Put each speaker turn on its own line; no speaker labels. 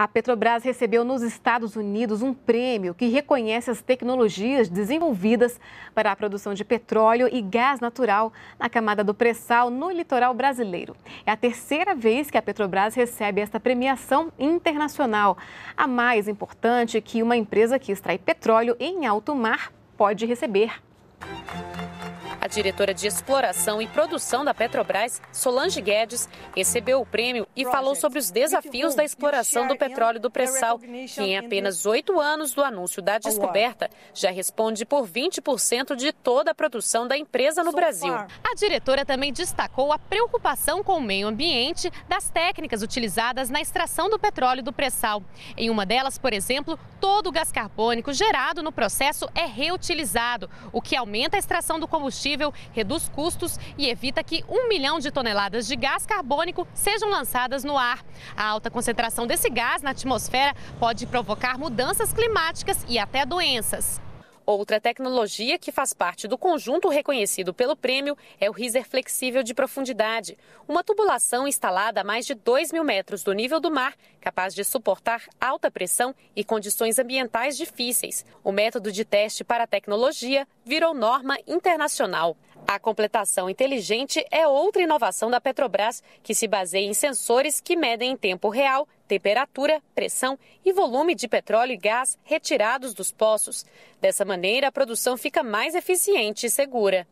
A Petrobras recebeu nos Estados Unidos um prêmio que reconhece as tecnologias desenvolvidas para a produção de petróleo e gás natural na camada do pré-sal no litoral brasileiro. É a terceira vez que a Petrobras recebe esta premiação internacional, a mais importante é que uma empresa que extrai petróleo em alto mar pode receber
diretora de Exploração e Produção da Petrobras, Solange Guedes, recebeu o prêmio e falou sobre os desafios da exploração do petróleo do pré-sal, que em apenas oito anos do anúncio da descoberta já responde por 20% de toda a produção da empresa no Brasil. A diretora também destacou a preocupação com o meio ambiente das técnicas utilizadas na extração do petróleo do pré-sal. Em uma delas, por exemplo, todo o gás carbônico gerado no processo é reutilizado, o que aumenta a extração do combustível combustível, reduz custos e evita que um milhão de toneladas de gás carbônico sejam lançadas no ar. A alta concentração desse gás na atmosfera pode provocar mudanças climáticas e até doenças. Outra tecnologia que faz parte do conjunto reconhecido pelo prêmio é o riser flexível de profundidade, uma tubulação instalada a mais de 2 mil metros do nível do mar, capaz de suportar alta pressão e condições ambientais difíceis. O método de teste para a tecnologia virou norma internacional. A completação inteligente é outra inovação da Petrobras, que se baseia em sensores que medem em tempo real temperatura, pressão e volume de petróleo e gás retirados dos poços. Dessa maneira, a produção fica mais eficiente e segura.